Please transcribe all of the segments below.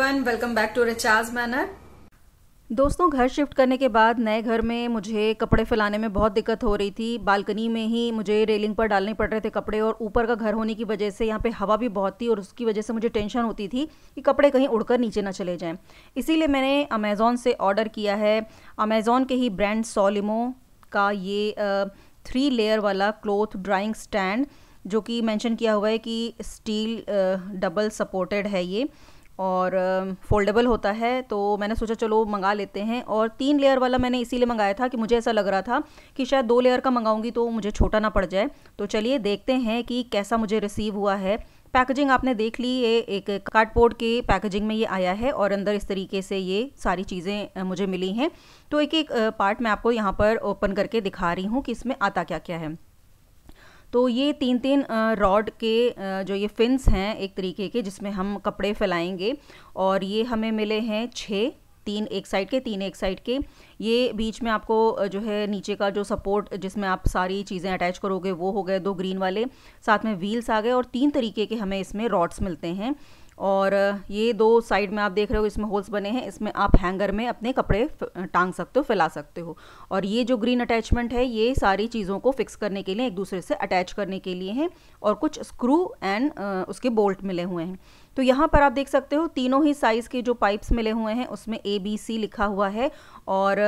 everyone welcome back to recharge manner दोस्तों घर shift करने के बाद नए घर में मुझे कपड़े फैलाने में बहुत दिक्कत हो रही थी बालकनी में ही मुझे रेलिंग पर डालने पड़ रहे थे कपड़े और ऊपर का घर होने की वजह से यहाँ पे हवा भी बहुत थी और उसकी वजह से मुझे टेंशन होती थी कि कपड़े कहीं उड़कर नीचे ना चले जाएं इसीलिए मैंने अमेज़ोन से ऑर्डर किया है अमेज़ोन के ही ब्रांड सोलिमो का ये थ्री लेयर वाला क्लोथ ड्राइंग स्टैंड जो कि मैंशन किया हुआ है कि स्टील डबल सपोर्टेड है ये और फोल्डेबल होता है तो मैंने सोचा चलो मंगा लेते हैं और तीन लेयर वाला मैंने इसीलिए मंगाया था कि मुझे ऐसा लग रहा था कि शायद दो लेयर का मंगाऊंगी तो मुझे छोटा ना पड़ जाए तो चलिए देखते हैं कि कैसा मुझे रिसीव हुआ है पैकेजिंग आपने देख ली ये एक कार्डबोर्ड के पैकेजिंग में ये आया है और अंदर इस तरीके से ये सारी चीज़ें मुझे मिली हैं तो एक एक पार्ट मैं आपको यहाँ पर ओपन करके दिखा रही हूँ कि इसमें आता क्या क्या है तो ये तीन तीन रॉड के जो ये फिन्स हैं एक तरीके के जिसमें हम कपड़े फैलाएंगे और ये हमें मिले हैं छः तीन एक साइड के तीन एक साइड के ये बीच में आपको जो है नीचे का जो सपोर्ट जिसमें आप सारी चीज़ें अटैच करोगे वो हो गए दो ग्रीन वाले साथ में व्हील्स आ गए और तीन तरीके के हमें इसमें रॉड्स मिलते हैं और ये दो साइड में आप देख रहे हो इसमें होल्स बने हैं इसमें आप हैंगर में अपने कपड़े टांग सकते हो फैला सकते हो और ये जो ग्रीन अटैचमेंट है ये सारी चीज़ों को फिक्स करने के लिए एक दूसरे से अटैच करने के लिए हैं और कुछ स्क्रू एंड उसके बोल्ट मिले हुए हैं तो यहाँ पर आप देख सकते हो तीनों ही साइज़ के जो पाइप्स मिले हुए हैं उसमें ए बी सी लिखा हुआ है और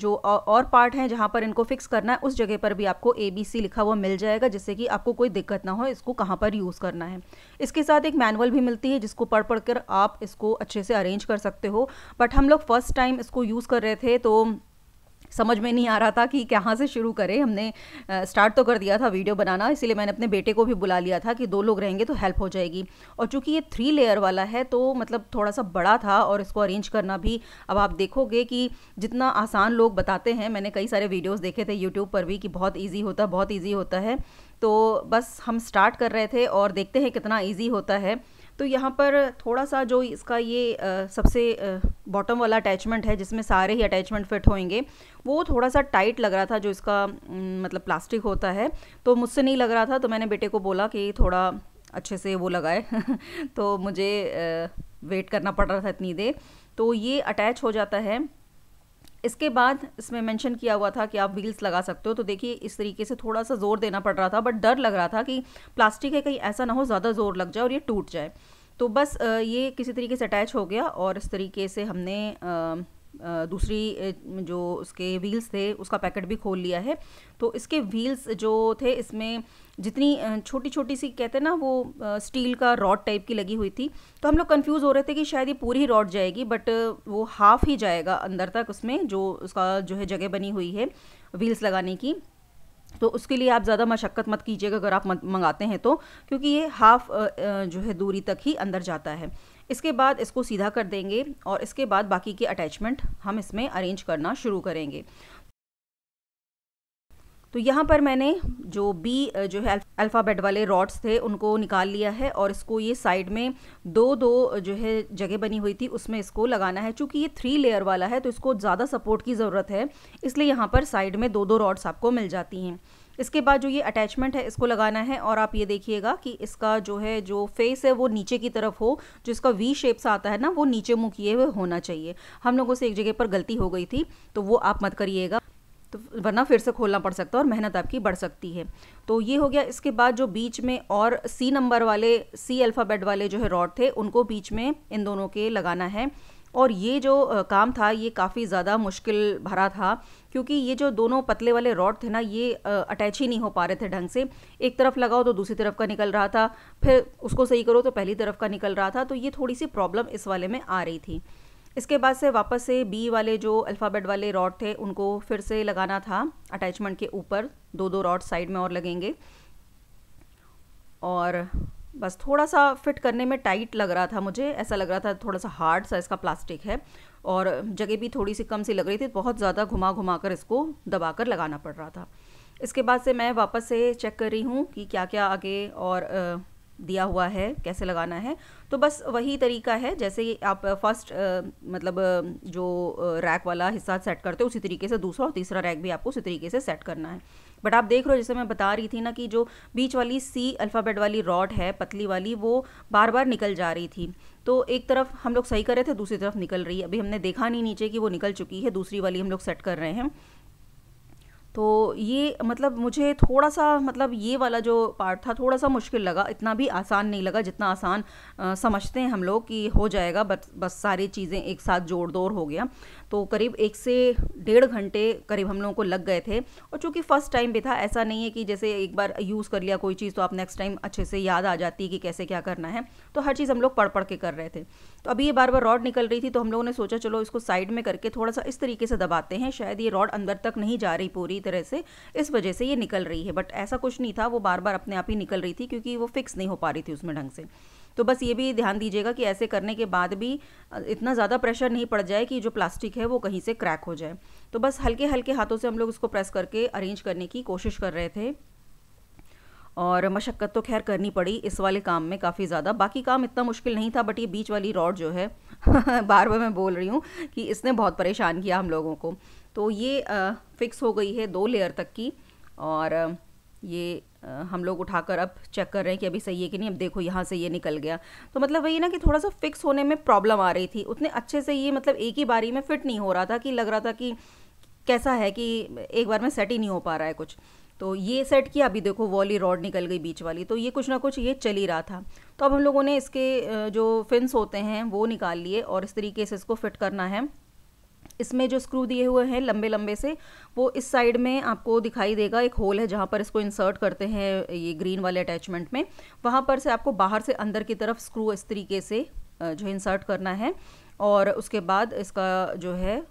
जो और पार्ट हैं जहाँ पर इनको फिक्स करना है उस जगह पर भी आपको ए बी सी लिखा हुआ मिल जाएगा जिससे कि आपको कोई दिक्कत ना हो इसको कहाँ पर यूज़ करना है इसके साथ एक मैनुअल भी मिलती है जिसको पढ़ पढ़ कर आप इसको अच्छे से अरेंज कर सकते हो बट हम लोग फर्स्ट टाइम इसको यूज़ कर रहे थे तो समझ में नहीं आ रहा था कि कहाँ से शुरू करें हमने स्टार्ट तो कर दिया था वीडियो बनाना इसीलिए मैंने अपने बेटे को भी बुला लिया था कि दो लोग रहेंगे तो हेल्प हो जाएगी और चूँकि ये थ्री लेयर वाला है तो मतलब थोड़ा सा बड़ा था और इसको अरेंज करना भी अब आप देखोगे कि जितना आसान लोग बताते हैं मैंने कई सारे वीडियोज़ देखे थे यूट्यूब पर भी कि बहुत ईजी होता है बहुत ईजी होता है तो बस हम स्टार्ट कर रहे थे और देखते हैं कितना ईजी होता है तो यहाँ पर थोड़ा सा जो इसका ये आ, सबसे बॉटम वाला अटैचमेंट है जिसमें सारे ही अटैचमेंट फिट होंगे वो थोड़ा सा टाइट लग रहा था जो इसका मतलब प्लास्टिक होता है तो मुझसे नहीं लग रहा था तो मैंने बेटे को बोला कि थोड़ा अच्छे से वो लगाए तो मुझे वेट करना पड़ रहा था इतनी देर तो ये अटैच हो जाता है इसके बाद इसमें मेंशन किया हुआ था कि आप व्हील्स लगा सकते हो तो देखिए इस तरीके से थोड़ा सा ज़ोर देना पड़ रहा था बट डर लग रहा था कि प्लास्टिक है कहीं ऐसा ना हो ज़्यादा ज़ोर लग जाए और ये टूट जाए तो बस ये किसी तरीके से अटैच हो गया और इस तरीके से हमने दूसरी जो उसके व्हील्स थे उसका पैकेट भी खोल लिया है तो इसके व्हील्स जो थे इसमें जितनी छोटी छोटी सी कहते हैं ना वो स्टील का रॉड टाइप की लगी हुई थी तो हम लोग कन्फ्यूज़ हो रहे थे कि शायद ये पूरी रॉड जाएगी बट वो हाफ ही जाएगा अंदर तक उसमें जो उसका जो है जगह बनी हुई है व्हील्स लगाने की तो उसके लिए आप ज़्यादा मशक्क़त मत कीजिएगा अगर आप मंगाते हैं तो क्योंकि ये हाफ जो है दूरी तक ही अंदर जाता है इसके बाद इसको सीधा कर देंगे और इसके बाद बाकी के अटैचमेंट हम इसमें अरेंज करना शुरू करेंगे तो यहाँ पर मैंने जो बी जो है अल्फ़ाबेट वाले रॉड्स थे उनको निकाल लिया है और इसको ये साइड में दो दो जो है जगह बनी हुई थी उसमें इसको लगाना है चूँकि ये थ्री लेयर वाला है तो इसको ज़्यादा सपोर्ट की ज़रूरत है इसलिए यहाँ पर साइड में दो दो रॉड्स आपको मिल जाती हैं इसके बाद जो ये अटैचमेंट है इसको लगाना है और आप ये देखिएगा कि इसका जो है जो फेस है वो नीचे की तरफ हो जो इसका वी शेप आता है ना वो नीचे मुँह किए हुए होना चाहिए हम लोगों से एक जगह पर गलती हो गई थी तो वो आप मत करिएगा तो वरना फिर से खोलना पड़ सकता है और मेहनत आपकी बढ़ सकती है तो ये हो गया इसके बाद जो बीच में और सी नंबर वाले सी अल्फ़ाबेट वाले जो है रॉड थे उनको बीच में इन दोनों के लगाना है और ये जो काम था ये काफ़ी ज़्यादा मुश्किल भरा था क्योंकि ये जो दोनों पतले वाले रॉड थे ना ये अटैच ही नहीं हो पा रहे थे ढंग से एक तरफ लगाओ तो दूसरी तरफ का निकल रहा था फिर उसको सही करो तो पहली तरफ का निकल रहा था तो ये थोड़ी सी प्रॉब्लम इस वाले में आ रही थी इसके बाद से वापस से बी वाले जो अल्फ़ाबेट वाले रॉड थे उनको फिर से लगाना था अटैचमेंट के ऊपर दो दो रॉड साइड में और लगेंगे और बस थोड़ा सा फिट करने में टाइट लग रहा था मुझे ऐसा लग रहा था थोड़ा सा हार्ड सा इसका प्लास्टिक है और जगह भी थोड़ी सी कम सी लग रही थी बहुत ज़्यादा घुमा घुमा कर इसको दबा कर लगाना पड़ रहा था इसके बाद से मैं वापस से चेक कर रही हूँ कि क्या क्या आगे और दिया हुआ है कैसे लगाना है तो बस वही तरीका है जैसे आप फर्स्ट मतलब जो रैक वाला हिस्सा सेट करते हो उसी तरीके से दूसरा और तीसरा रैक भी आपको उसी तरीके से सेट करना है बट आप देख रहे हो जैसे मैं बता रही थी ना कि जो बीच वाली सी अल्फ़ाबेट वाली रॉड है पतली वाली वो बार बार निकल जा रही थी तो एक तरफ हम लोग सही कर रहे थे दूसरी तरफ निकल रही है अभी हमने देखा नहीं नीचे कि वो निकल चुकी है दूसरी वाली हम लोग सेट कर रहे हैं तो ये मतलब मुझे थोड़ा सा मतलब ये वाला जो पार्ट था थोड़ा सा मुश्किल लगा इतना भी आसान नहीं लगा जितना आसान आ, समझते हैं हम लोग कि हो जाएगा बस बस सारी चीज़ें एक साथ जोड़ दौड़ हो गया तो करीब एक से डेढ़ घंटे करीब हम लोगों को लग गए थे और चूँकि फ़र्स्ट टाइम भी था ऐसा नहीं है कि जैसे एक बार यूज़ कर लिया कोई चीज़ तो आप नेक्स्ट टाइम अच्छे से याद आ जाती है कि कैसे क्या करना है तो हर चीज़ हम लोग पढ़ पढ़ के कर रहे थे तो अभी ये बार बार रॉड निकल रही थी तो हम लोगों ने सोचा चलो इसको साइड में करके थोड़ा सा इस तरीके से दबाते हैं शायद ये रॉड अंदर तक नहीं जा रही पूरी तरह से इस वजह से ये निकल रही है बट ऐसा कुछ नहीं था वो बार बार अपने आप ही निकल रही थी क्योंकि वो फिक्स नहीं हो पा रही थी उसमें ढंग से तो बस ये भी ध्यान दीजिएगा कि ऐसे करने के बाद भी इतना ज़्यादा प्रेशर नहीं पड़ जाए कि जो प्लास्टिक है वो कहीं से क्रैक हो जाए तो बस हल्के हल्के हाथों से हम लोग उसको प्रेस करके अरेंज करने की कोशिश कर रहे थे और मशक्क़त तो खैर करनी पड़ी इस वाले काम में काफ़ी ज़्यादा बाकी काम इतना मुश्किल नहीं था बट ये बीच वाली रॉड जो है बार बार मैं बोल रही हूँ कि इसने बहुत परेशान किया हम लोगों को तो ये आ, फिक्स हो गई है दो लेयर तक की और ये हम लोग उठाकर अब चेक कर रहे हैं कि अभी सही है कि नहीं अब देखो यहाँ से ये निकल गया तो मतलब वही ना कि थोड़ा सा फिक्स होने में प्रॉब्लम आ रही थी उतने अच्छे से ये मतलब एक ही बारी में फिट नहीं हो रहा था कि लग रहा था कि कैसा है कि एक बार में सेट ही नहीं हो पा रहा है कुछ तो ये सेट किया अभी देखो वॉली रॉड निकल गई बीच वाली तो ये कुछ ना कुछ ये चल ही रहा था तो अब हम लोगों ने इसके जो फिन्स होते हैं वो निकाल लिए और इस तरीके से इसको फिट करना है इसमें जो स्क्रू दिए हुए हैं लंबे लंबे से वो इस साइड में आपको दिखाई देगा एक होल है जहाँ पर इसको इंसर्ट करते हैं ये ग्रीन वाले अटैचमेंट में वहाँ पर से आपको बाहर से अंदर की तरफ स्क्रू इस तरीके से जो इंसर्ट करना है और उसके बाद इसका जो है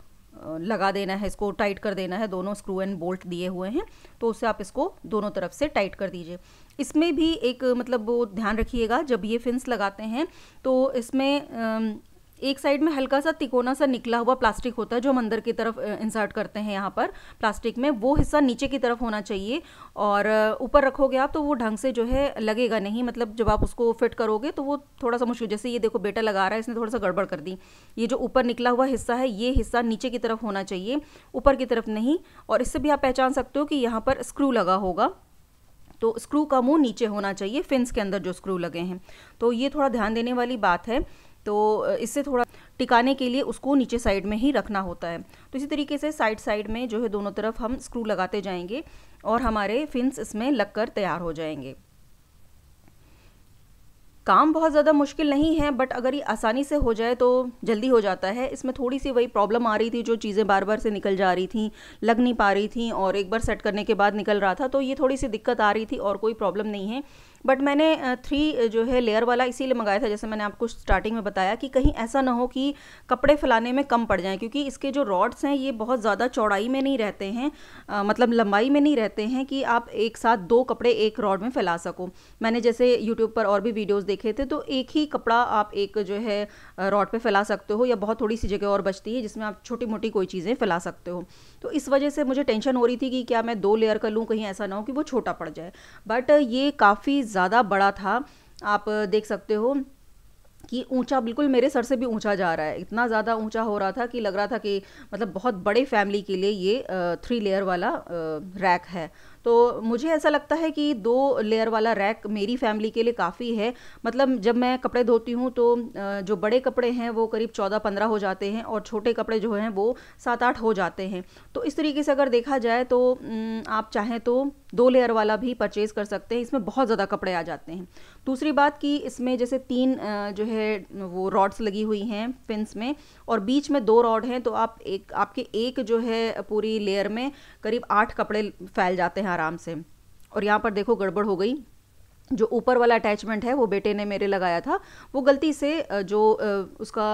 लगा देना है इसको टाइट कर देना है दोनों स्क्रू एंड बोल्ट दिए हुए हैं तो उससे आप इसको दोनों तरफ से टाइट कर दीजिए इसमें भी एक मतलब वो ध्यान रखिएगा जब ये फिंस लगाते हैं तो इसमें एक साइड में हल्का सा तिकोना सा निकला हुआ प्लास्टिक होता है जो हम अंदर की तरफ इंसर्ट करते हैं यहाँ पर प्लास्टिक में वो हिस्सा नीचे की तरफ होना चाहिए और ऊपर रखोगे आप तो वो ढंग से जो है लगेगा नहीं मतलब जब आप उसको फिट करोगे तो वो थोड़ा सा मुश्किल जैसे ये देखो बेटा लगा रहा है इसने थोड़ा सा गड़बड़ कर दी ये जो ऊपर निकला हुआ हिस्सा है ये हिस्सा नीचे की तरफ होना चाहिए ऊपर की तरफ नहीं और इससे भी आप पहचान सकते हो कि यहाँ पर स्क्रू लगा होगा तो स्क्रू का मुंह नीचे होना चाहिए फिंस के अंदर जो स्क्रू लगे हैं तो ये थोड़ा ध्यान देने वाली बात है तो इससे थोड़ा टिकाने के लिए उसको नीचे साइड में ही रखना होता है तो इसी तरीके से साइड साइड में जो है दोनों तरफ हम स्क्रू लगाते जाएंगे और हमारे फिन्स इसमें लगकर तैयार हो जाएंगे काम बहुत ज़्यादा मुश्किल नहीं है बट अगर ये आसानी से हो जाए तो जल्दी हो जाता है इसमें थोड़ी सी वही प्रॉब्लम आ रही थी जो चीज़ें बार बार से निकल जा रही थी लग नहीं पा रही थी और एक बार सेट करने के बाद निकल रहा था तो ये थोड़ी सी दिक्कत आ रही थी और कोई प्रॉब्लम नहीं है बट मैंने थ्री जो है लेयर वाला इसीलिए मंगाया था जैसे मैंने आपको स्टार्टिंग में बताया कि कहीं ऐसा ना हो कि कपड़े फैलाने में कम पड़ जाएँ क्योंकि इसके जो रॉड्स हैं ये बहुत ज़्यादा चौड़ाई में नहीं रहते हैं आ, मतलब लंबाई में नहीं रहते हैं कि आप एक साथ दो कपड़े एक रॉड में फैला सको मैंने जैसे यूट्यूब पर और भी वीडियोज़ देखे थे तो एक ही कपड़ा आप एक जो है रॉड पर फैला सकते हो या बहुत थोड़ी सी जगह और बचती है जिसमें आप छोटी मोटी कोई चीज़ें फैला सकते हो तो इस वजह से मुझे टेंशन हो रही थी कि क्या मैं दो लेयर कर लूँ कहीं ऐसा ना हो कि वो छोटा पड़ जाए बट ये काफ़ी ज़्यादा बड़ा था आप देख सकते हो कि ऊंचा बिल्कुल मेरे सर से भी ऊंचा जा रहा है इतना ज़्यादा ऊंचा हो रहा था कि लग रहा था कि मतलब बहुत बड़े फैमिली के लिए ये थ्री लेयर वाला रैक है तो मुझे ऐसा लगता है कि दो लेयर वाला रैक मेरी फैमिली के लिए काफ़ी है मतलब जब मैं कपड़े धोती हूँ तो जो बड़े कपड़े हैं वो करीब चौदह पंद्रह हो जाते हैं और छोटे कपड़े जो हैं वो सात आठ हो जाते हैं तो इस तरीके से अगर देखा जाए तो आप चाहें तो दो लेयर वाला भी परचेज़ कर सकते हैं इसमें बहुत ज़्यादा कपड़े आ जाते हैं दूसरी बात कि इसमें जैसे तीन जो है वो रॉड्स लगी हुई हैं पिंस में और बीच में दो रॉड हैं तो आप एक आपके एक जो है पूरी लेयर में करीब आठ कपड़े फैल जाते हैं आराम से और यहाँ पर देखो गड़बड़ हो गई जो ऊपर वाला अटैचमेंट है वो बेटे ने मेरे लगाया था वो गलती से जो उसका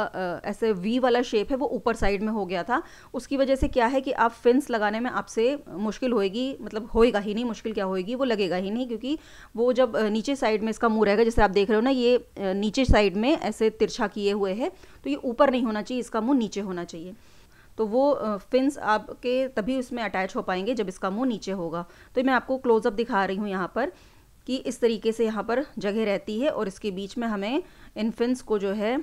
ऐसे वी वाला शेप है वो ऊपर साइड में हो गया था उसकी वजह से क्या है कि आप फिंस लगाने में आपसे मुश्किल होएगी मतलब होएगा ही नहीं मुश्किल क्या होएगी वो लगेगा ही नहीं क्योंकि वो जब नीचे साइड में इसका मुँह रहेगा जैसे आप देख रहे हो ना ये नीचे साइड में ऐसे तिरछा किए हुए है तो ये ऊपर नहीं होना चाहिए इसका मुँह नीचे होना चाहिए तो वो फिन्स आपके तभी उसमें अटैच हो पाएंगे जब इसका मुंह नीचे होगा तो मैं आपको क्लोजअप दिखा रही हूँ यहाँ पर कि इस तरीके से यहाँ पर जगह रहती है और इसके बीच में हमें इनफिनस को जो है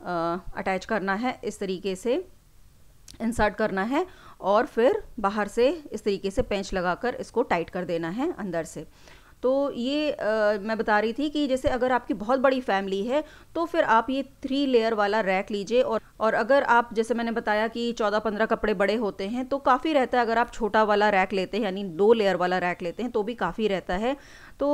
अटैच करना है इस तरीके से इंसर्ट करना है और फिर बाहर से इस तरीके से पेंच लगाकर इसको टाइट कर देना है अंदर से तो ये आ, मैं बता रही थी कि जैसे अगर आपकी बहुत बड़ी फैमिली है तो फिर आप ये थ्री लेयर वाला रैक लीजिए और और अगर आप जैसे मैंने बताया कि चौदह पंद्रह कपड़े बड़े होते हैं तो काफ़ी रहता है अगर आप छोटा वाला रैक लेते हैं यानी दो लेयर वाला रैक लेते हैं तो भी काफ़ी रहता है तो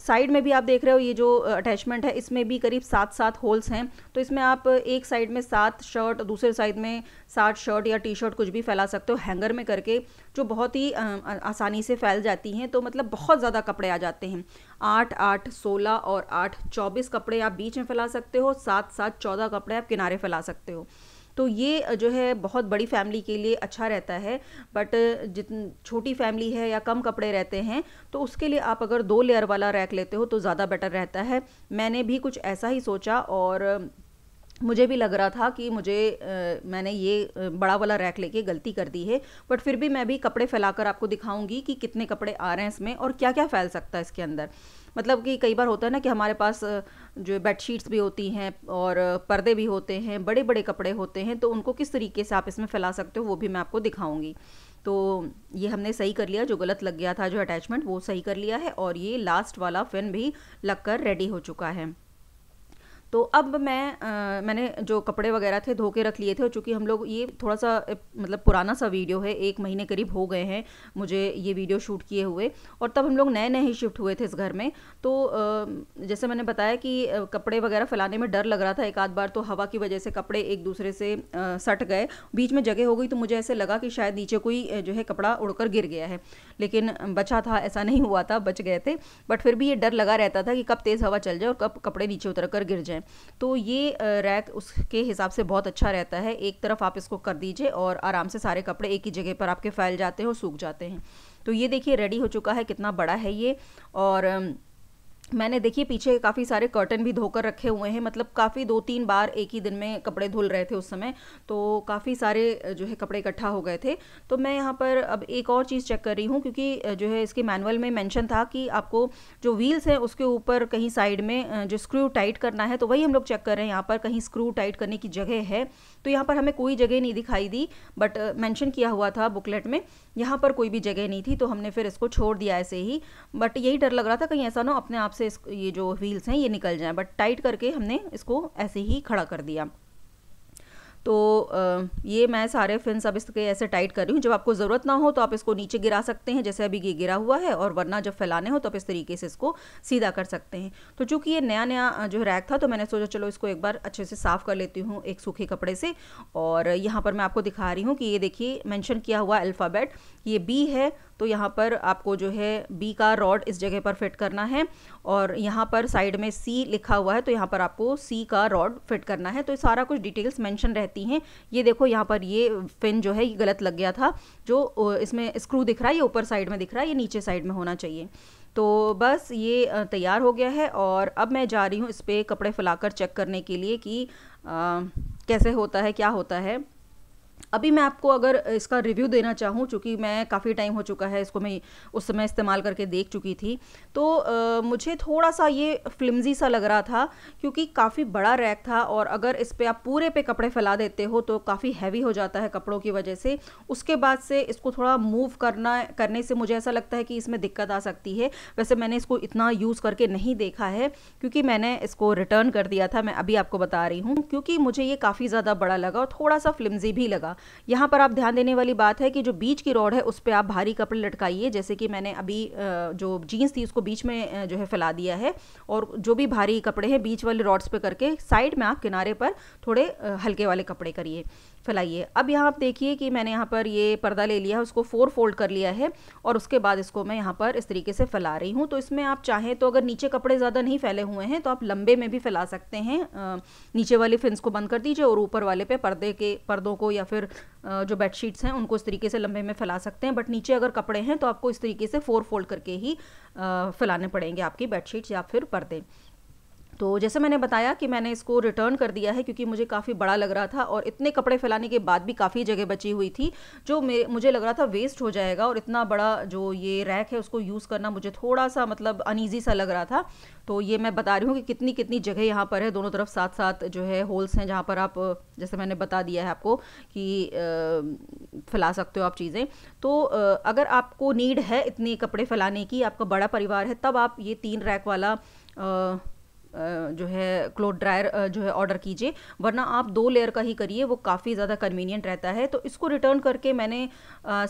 साइड में भी आप देख रहे हो ये जो अटैचमेंट है इसमें भी करीब सात सात होल्स हैं तो इसमें आप एक साइड में सात शर्ट दूसरे साइड में सात शर्ट या टी शर्ट कुछ भी फैला सकते हो हैंगर में करके जो बहुत ही आसानी से फैल जाती हैं तो मतलब बहुत ज़्यादा कपड़े आ जाते हैं आठ आठ सोलह और आठ चौबीस कपड़े आप बीच में फैला सकते हो सात सात चौदह कपड़े आप किनारे फैला सकते हो तो ये जो है बहुत बड़ी फैमिली के लिए अच्छा रहता है बट जितन छोटी फैमिली है या कम कपड़े रहते हैं तो उसके लिए आप अगर दो लेयर वाला रैक लेते हो तो ज़्यादा बेटर रहता है मैंने भी कुछ ऐसा ही सोचा और मुझे भी लग रहा था कि मुझे आ, मैंने ये बड़ा वाला रैक लेके गलती कर दी है बट फिर भी मैं भी कपड़े फैलाकर आपको दिखाऊंगी कि कितने कपड़े आ रहे हैं इसमें और क्या क्या फैल सकता है इसके अंदर मतलब कि कई बार होता है ना कि हमारे पास जो बेडशीट्स भी होती हैं और पर्दे भी होते हैं बड़े बड़े कपड़े होते हैं तो उनको किस तरीके से आप इसमें फैला सकते हो वो भी मैं आपको दिखाऊंगी तो ये हमने सही कर लिया जो गलत लग गया था जो अटैचमेंट वो सही कर लिया है और ये लास्ट वाला फिन भी लग कर रेडी हो चुका है तो अब मैं आ, मैंने जो कपड़े वगैरह थे धो के रख लिए थे और चूँकि हम लोग ये थोड़ा सा मतलब पुराना सा वीडियो है एक महीने करीब हो गए हैं मुझे ये वीडियो शूट किए हुए और तब हम लोग नए नए ही शिफ्ट हुए थे इस घर में तो आ, जैसे मैंने बताया कि कपड़े वगैरह फैलाने में डर लग रहा था एक आध बार तो हवा की वजह से कपड़े एक दूसरे से आ, सट गए बीच में जगह हो गई तो मुझे ऐसे लगा कि शायद नीचे कोई जो है कपड़ा उड़कर गिर गया है लेकिन बचा था ऐसा नहीं हुआ था बच गए थे बट फिर भी ये डर लगा रहता था कि कब तेज़ हवा चल जाए और कब कपड़े नीचे उतर कर गिर जाए हैं तो ये रैक उसके हिसाब से बहुत अच्छा रहता है एक तरफ आप इसको कर दीजिए और आराम से सारे कपड़े एक ही जगह पर आपके फैल जाते हैं और सूख जाते हैं तो ये देखिए रेडी हो चुका है कितना बड़ा है ये और मैंने देखिए पीछे काफ़ी सारे कर्टन भी धोकर रखे हुए हैं मतलब काफ़ी दो तीन बार एक ही दिन में कपड़े धुल रहे थे उस समय तो काफ़ी सारे जो है कपड़े इकट्ठा हो गए थे तो मैं यहाँ पर अब एक और चीज़ चेक कर रही हूँ क्योंकि जो है इसके मैनुअल में मेंशन था कि आपको जो व्हील्स हैं उसके ऊपर कहीं साइड में जो स्क्रू टाइट करना है तो वही हम लोग चेक कर रहे हैं यहाँ पर कहीं स्क्रू टाइट करने की जगह है तो यहाँ पर हमें कोई जगह नहीं दिखाई दी बट मैंशन किया हुआ था बुकलेट में यहाँ पर कोई भी जगह नहीं थी तो हमने फिर इसको छोड़ दिया ऐसे ही बट यही डर लग रहा था कहीं ऐसा ना अपने आप से इस ये जो व्हील्स हैं ये निकल जाएं बट टाइट करके हमने इसको ऐसे ही खड़ा कर दिया तो ये मैं सारे फिन अब इसके ऐसे टाइट कर रही हूँ जब आपको ज़रूरत ना हो तो आप इसको नीचे गिरा सकते हैं जैसे अभी ये गिरा हुआ है और वरना जब फैलाने हो तो आप इस तरीके से इसको सीधा कर सकते हैं तो चूँकि ये नया नया जो रैक था तो मैंने सोचा चलो इसको एक बार अच्छे से साफ़ कर लेती हूँ एक सूखे कपड़े से और यहाँ पर मैं आपको दिखा रही हूँ कि ये देखिए मैंशन किया हुआ अल्फ़ाबेट ये बी है तो यहाँ पर आपको जो है बी का रॉड इस जगह पर फिट करना है और यहाँ पर साइड में सी लिखा हुआ है तो यहाँ पर आपको सी का रॉड फिट करना है तो सारा कुछ डिटेल्स मैंशन रहती सकती हैं ये देखो यहाँ पर ये फिन जो है ये गलत लग गया था जो इसमें स्क्रू दिख रहा है ये ऊपर साइड में दिख रहा है ये नीचे साइड में होना चाहिए तो बस ये तैयार हो गया है और अब मैं जा रही हूँ इस पर कपड़े फैलाकर चेक करने के लिए कि आ, कैसे होता है क्या होता है अभी मैं आपको अगर इसका रिव्यू देना चाहूँ चूँकि मैं काफ़ी टाइम हो चुका है इसको मैं उस समय इस्तेमाल करके देख चुकी थी तो आ, मुझे थोड़ा सा ये फिल्मजी सा लग रहा था क्योंकि काफ़ी बड़ा रैक था और अगर इस पर आप पूरे पे कपड़े फैला देते हो तो काफ़ी हैवी हो जाता है कपड़ों की वजह से उसके बाद से इसको थोड़ा मूव करना करने से मुझे ऐसा लगता है कि इसमें दिक्कत आ सकती है वैसे मैंने इसको इतना यूज़ करके नहीं देखा है क्योंकि मैंने इसको रिटर्न कर दिया था मैं अभी आपको बता रही हूँ क्योंकि मुझे ये काफ़ी ज़्यादा बड़ा लगा और थोड़ा सा फिल्मजी भी लगा जाएगा यहाँ पर आप ध्यान देने वाली बात है कि जो बीच की रॉड है उस पर आप भारी कपड़े लटकाइए जैसे कि मैंने अभी जो जीन्स थी उसको बीच में जो है फैला दिया है और जो भी भारी कपड़े हैं बीच वाले रॉड्स पर करके साइड में आप किनारे पर थोड़े हल्के वाले कपड़े करिए फैलाइए अब यहाँ आप देखिए कि मैंने यहाँ पर ये पर्दा ले लिया है उसको फोर फोल्ड कर लिया है और उसके बाद इसको मैं यहाँ पर इस तरीके से फैला रही हूँ तो इसमें आप चाहें तो अगर नीचे कपड़े ज़्यादा नहीं फैले हुए हैं तो आप लंबे में भी फैला सकते हैं नीचे वाले फिन्स को बंद कर दीजिए और ऊपर वाले पे पर्दे के पर्दों को या फिर जो बेडशीट्स हैं उनको इस तरीके से लंबे में फैला सकते हैं बट नीचे अगर कपड़े हैं तो आपको इस तरीके से फोर फोल्ड करके ही फैलाने पड़ेंगे आपकी बेडशीट्स या फिर पर्दे तो जैसे मैंने बताया कि मैंने इसको रिटर्न कर दिया है क्योंकि मुझे काफ़ी बड़ा लग रहा था और इतने कपड़े फैलाने के बाद भी काफ़ी जगह बची हुई थी जो मुझे लग रहा था वेस्ट हो जाएगा और इतना बड़ा जो ये रैक है उसको यूज़ करना मुझे थोड़ा सा मतलब अनईजी सा लग रहा था तो ये मैं बता रही हूँ कि कितनी कितनी जगह यहाँ पर है दोनों तरफ साथ साथ जो है होल्स हैं जहाँ पर आप जैसे मैंने बता दिया है आपको कि फैला सकते हो आप चीज़ें तो अगर आपको नीड है इतने कपड़े फैलाने की आपका बड़ा परिवार है तब आप ये तीन रैक वाला जो है क्लोथ ड्रायर जो है ऑर्डर कीजिए वरना आप दो लेयर का ही करिए वो काफ़ी ज़्यादा कन्वीनियंट रहता है तो इसको रिटर्न करके मैंने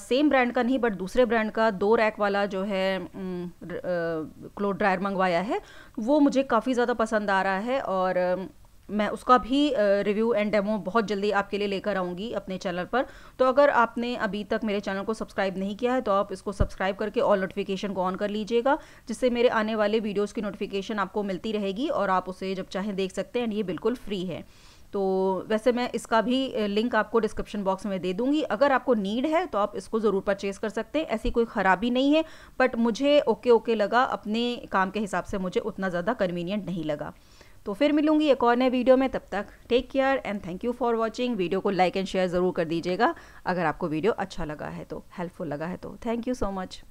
सेम ब्रांड का नहीं बट दूसरे ब्रांड का दो रैक वाला जो है क्लोथ ड्रायर मंगवाया है वो मुझे काफ़ी ज़्यादा पसंद आ रहा है और मैं उसका भी रिव्यू एंड डेमो बहुत जल्दी आपके लिए लेकर आऊँगी अपने चैनल पर तो अगर आपने अभी तक मेरे चैनल को सब्सक्राइब नहीं किया है तो आप इसको सब्सक्राइब करके ऑल नोटिफिकेशन को ऑन कर लीजिएगा जिससे मेरे आने वाले वीडियोज़ की नोटिफिकेशन आपको मिलती रहेगी और आप उसे जब चाहें देख सकते हैं एंड ये बिल्कुल फ्री है तो वैसे मैं इसका भी लिंक आपको डिस्क्रिप्शन बॉक्स में दे दूंगी अगर आपको नीड है तो आप इसको ज़रूर परचेज़ कर सकते हैं ऐसी कोई ख़राबी नहीं है बट मुझे ओके ओके लगा अपने काम के हिसाब से मुझे उतना ज़्यादा कन्वीनियंट नहीं लगा तो फिर मिलूंगी एक और नए वीडियो में तब तक take care and thank you for watching video को लाइक एंड शेयर ज़रूर कर दीजिएगा अगर आपको वीडियो अच्छा लगा है तो हेल्पफुल लगा है तो थैंक यू सो मच